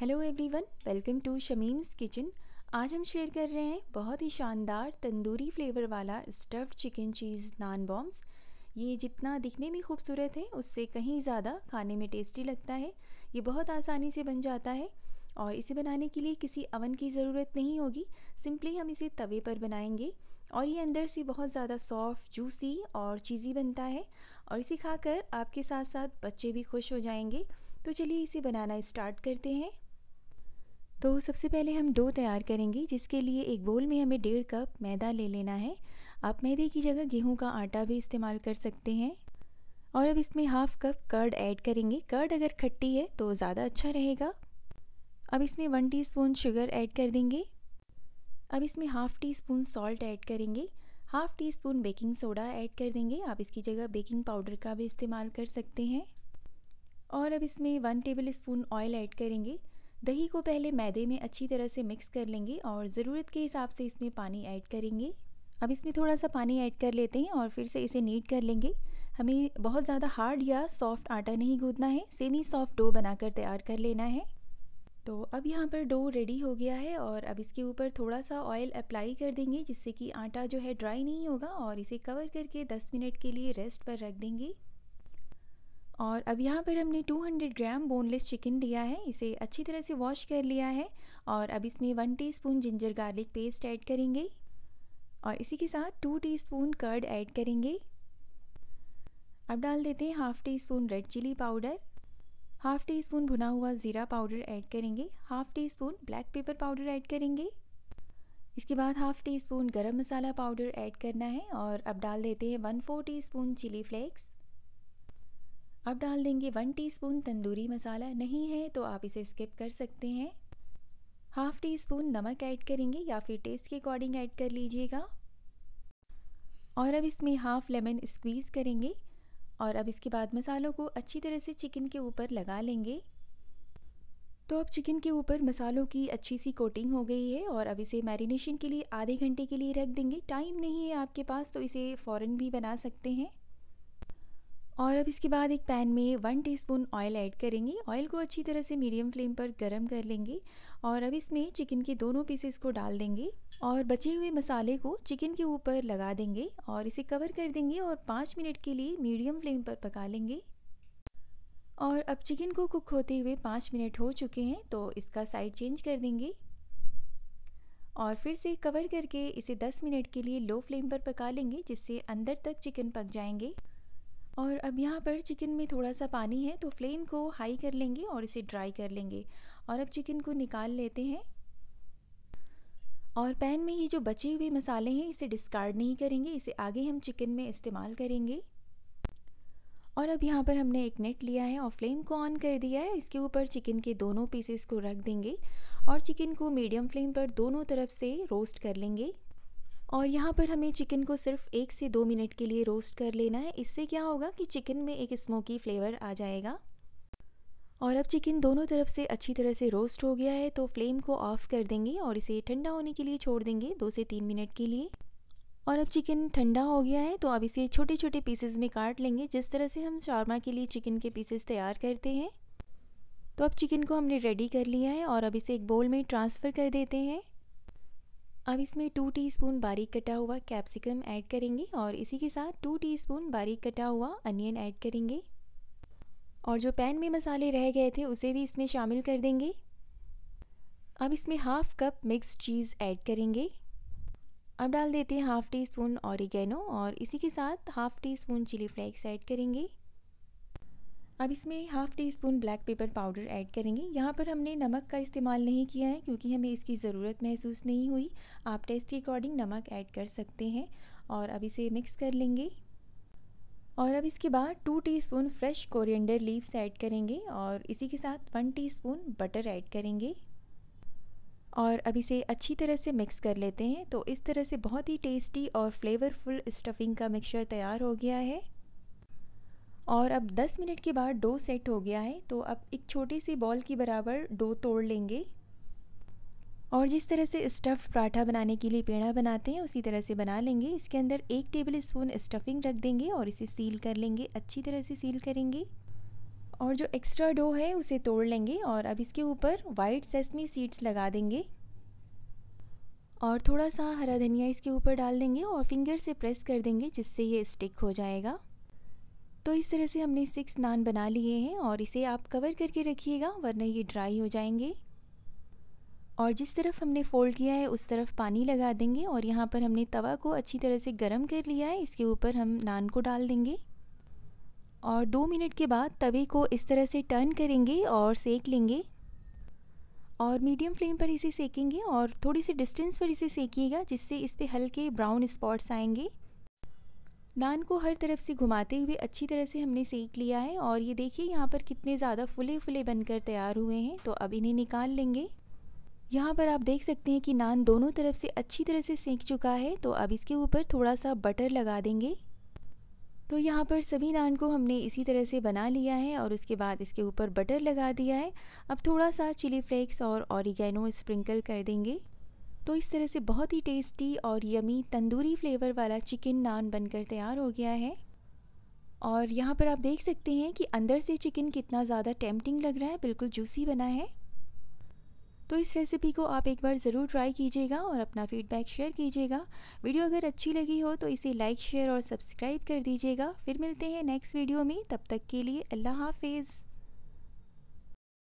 hello everyone welcome to Shamim's kitchen आज हम share कर रहे हैं बहुत ही शानदार तंदूरी फ्लेवर वाला stuffed chicken cheese naan bombs ये जितना दिखने में खूबसूरत है उससे कहीं ज़्यादा खाने में टेस्टी लगता है ये बहुत आसानी से बन जाता है और इसे बनाने के लिए किसी अवन की ज़रूरत नहीं होगी सिंपली हम इसे तवे पर बनाएंगे और ये अंदर से बहुत ज़्यादा सॉफ्ट जूसी और चीज़ी बनता है और इसे खाकर आपके साथ साथ बच्चे भी खुश हो जाएंगे तो चलिए इसे बनाना स्टार्ट करते हैं तो सबसे पहले हम डो तैयार करेंगे जिसके लिए एक बोल में हमें डेढ़ कप मैदा ले लेना है आप मैदे की जगह गेहूं का आटा भी इस्तेमाल कर सकते हैं और अब इसमें हाफ कप कर्ड ऐड करेंगे कर्ड अगर खट्टी है तो ज़्यादा अच्छा रहेगा अब इसमें वन टीस्पून शुगर ऐड कर देंगे अब इसमें half teaspoon salt add करेंगे half teaspoon baking soda add कर देंगे आप इसकी जगह बेकिंग पाउडर का भी इस्तेमाल कर सकते हैं और अब इसमें one tablespoon oil add करेंगे दही को पहले मैदे में अच्छी तरह से मिक्स कर लेंगे और ज़रूरत के हिसाब से इसमें पानी ऐड करेंगे अब इसमें थोड़ा सा पानी ऐड कर लेते हैं और फिर से इसे नीट कर लेंगे हमें बहुत ज़्यादा हार्ड या सॉफ्ट आटा नहीं गूंदना है सेमी सॉफ्ट डो बनाकर तैयार कर लेना है तो अब यहाँ पर डो रेडी हो गया है और अब इसके ऊपर थोड़ा सा ऑयल अप्लाई कर देंगे जिससे कि आटा जो है ड्राई नहीं होगा और इसे कवर करके 10 मिनट के लिए रेस्ट पर रख देंगे और अब यहाँ पर हमने 200 ग्राम बोनलेस चिकन लिया है इसे अच्छी तरह से वॉश कर लिया है और अब इसमें one teaspoon ginger garlic paste add करेंगे और इसी के साथ टू टीस्पून कर्ड ऐड करेंगे अब डाल देते हैं half teaspoon red chili powder half teaspoon भुना हुआ ज़ीरा पाउडर ऐड करेंगे half teaspoon black pepper powder add करेंगे इसके बाद हाफ़ टी स्पून गरम मसाला पाउडर ऐड करना है और अब डाल देते हैं one four teaspoon chili flakes अब डाल देंगे वन टीस्पून तंदूरी मसाला नहीं है तो आप इसे स्किप कर सकते हैं हाफ़ टी स्पून नमक ऐड करेंगे या फिर टेस्ट के अकॉर्डिंग ऐड कर लीजिएगा और अब इसमें हाफ़ लेमन स्क्वीज़ करेंगे और अब इसके बाद मसालों को अच्छी तरह से चिकन के ऊपर लगा लेंगे तो अब चिकन के ऊपर मसालों की अच्छी सी कोटिंग हो गई है और अब इसे मैरिनेशन के लिए आधे घंटे के लिए रख देंगे टाइम नहीं है आपके पास तो इसे फ़ौरन भी बना सकते हैं और अब इसके बाद एक पैन में वन टीस्पून ऑयल ऐड करेंगे ऑयल को अच्छी तरह से मीडियम फ्लेम पर गर्म कर लेंगे और अब इसमें चिकन के दोनों पीसेस को डाल देंगे और बचे हुए मसाले को चिकन के ऊपर लगा देंगे और इसे कवर कर देंगे और पाँच मिनट के लिए मीडियम फ्लेम पर पका लेंगे और अब चिकन को कुक होते हुए पाँच मिनट हो चुके हैं तो इसका साइड चेंज कर देंगे और फिर से कवर करके इसे दस मिनट के लिए लो फ्लेम पर पका लेंगे जिससे अंदर तक चिकन पक जाएंगे और अब यहाँ पर चिकन में थोड़ा सा पानी है तो फ्लेम को हाई कर लेंगे और इसे ड्राई कर लेंगे और अब चिकन को निकाल लेते हैं और पैन में ये जो बचे हुए मसाले हैं इसे डिस्कार्ड नहीं करेंगे इसे आगे हम चिकन में इस्तेमाल करेंगे और अब यहाँ पर हमने एक नेट लिया है और फ्लेम को ऑन कर दिया है इसके ऊपर चिकन के दोनों पीसेस को रख देंगे और चिकन को मीडियम फ्लेम पर दोनों तरफ से रोस्ट कर लेंगे और यहाँ पर हमें चिकन को सिर्फ एक से दो मिनट के लिए रोस्ट कर लेना है इससे क्या होगा कि चिकन में एक स्मोकी फ्लेवर आ जाएगा और अब चिकन दोनों तरफ से अच्छी तरह से रोस्ट हो गया है तो फ्लेम को ऑफ़ कर देंगे और इसे ठंडा होने के लिए छोड़ देंगे दो से तीन मिनट के लिए और अब चिकन ठंडा हो गया है तो अब इसे छोटे छोटे पीसेस में काट लेंगे जिस तरह से हम शारमा के लिए चिकन के पीसेस तैयार करते हैं तो अब चिकन को हमने रेडी कर लिया है और अब इसे एक बोल में ट्रांसफ़र कर देते हैं अब इसमें टू टीस्पून बारीक कटा हुआ कैप्सिकम ऐड करेंगे और इसी के साथ टू टीस्पून बारीक कटा हुआ अनियन ऐड करेंगे और जो पैन में मसाले रह गए थे उसे भी इसमें शामिल कर देंगे अब इसमें half cup mix cheese add करेंगे अब डाल देते हैं हाफ़ टी स्पून औरिगेनो और इसी के साथ half teaspoon chili flakes add करेंगे अब इसमें half teaspoon black pepper powder add करेंगे यहाँ पर हमने नमक का इस्तेमाल नहीं किया है क्योंकि हमें इसकी ज़रूरत महसूस नहीं हुई आप टेस्ट के अकॉर्डिंग नमक ऐड कर सकते हैं और अब इसे मिक्स कर लेंगे और अब इसके बाद two teaspoon fresh coriander leaves add करेंगे और इसी के साथ वन टीस्पून बटर ऐड करेंगे और अब इसे अच्छी तरह से मिक्स कर लेते हैं तो इस तरह से बहुत ही टेस्टी और फ्लेवरफुल स्टफिंग का मिक्सचर तैयार हो गया है और अब 10 मिनट के बाद डो सेट हो गया है तो अब एक छोटी सी बॉल की बराबर डो तोड़ लेंगे और जिस तरह से स्टफ़ पराठा बनाने के लिए पेड़ा बनाते हैं उसी तरह से बना लेंगे इसके अंदर एक टेबल स्पून स्टफिंग रख देंगे और इसे सील कर लेंगे अच्छी तरह से सील करेंगे और जो एक्स्ट्रा डो है उसे तोड़ लेंगे और अब इसके ऊपर वाइट सेसमी सीड्स लगा देंगे और थोड़ा सा हरा धनिया इसके ऊपर डाल देंगे और फिंगर से प्रेस कर देंगे जिससे ये स्टिक हो जाएगा तो इस तरह से हमने सिक्स नान बना लिए हैं और इसे आप कवर करके रखिएगा वरना ये ड्राई हो जाएंगे और जिस तरफ हमने फ़ोल्ड किया है उस तरफ पानी लगा देंगे और यहाँ पर हमने तवा को अच्छी तरह से गर्म कर लिया है इसके ऊपर हम नान को डाल देंगे और दो मिनट के बाद तवे को इस तरह से टर्न करेंगे और सेक लेंगे और मीडियम फ्लेम पर इसे सेकेंगे और थोड़ी सी डिस्टेंस पर इसे सेकिएगा जिससे इस पर हल्के ब्राउन स्पॉट्स आएंगे नान को हर तरफ से घुमाते हुए अच्छी तरह से हमने सेक लिया है और ये देखिए यहाँ पर कितने ज़्यादा फुले फुले बनकर तैयार हुए हैं तो अब इन्हें निकाल लेंगे यहाँ पर आप देख सकते हैं कि नान दोनों तरफ से अच्छी तरह से सेक चुका है तो अब इसके ऊपर थोड़ा सा बटर लगा देंगे तो यहाँ पर सभी नान को हमने इसी तरह से बना लिया है और उसके बाद इसके ऊपर बटर लगा दिया है अब थोड़ा सा चिली फ्लेक्स और ऑरिगेनो स्प्रिंकल कर देंगे तो इस तरह से बहुत ही टेस्टी और यमी तंदूरी फ्लेवर वाला चिकन नान बनकर तैयार हो गया है और यहाँ पर आप देख सकते हैं कि अंदर से चिकन कितना ज़्यादा टेम्पटिंग लग रहा है बिल्कुल जूसी बना है तो इस रेसिपी को आप एक बार ज़रूर ट्राई कीजिएगा और अपना फीडबैक शेयर कीजिएगा वीडियो अगर अच्छी लगी हो तो इसे लाइक शेयर और सब्सक्राइब कर दीजिएगा फिर मिलते हैं नेक्स्ट वीडियो में तब तक के लिए अल्लाह हाफिज़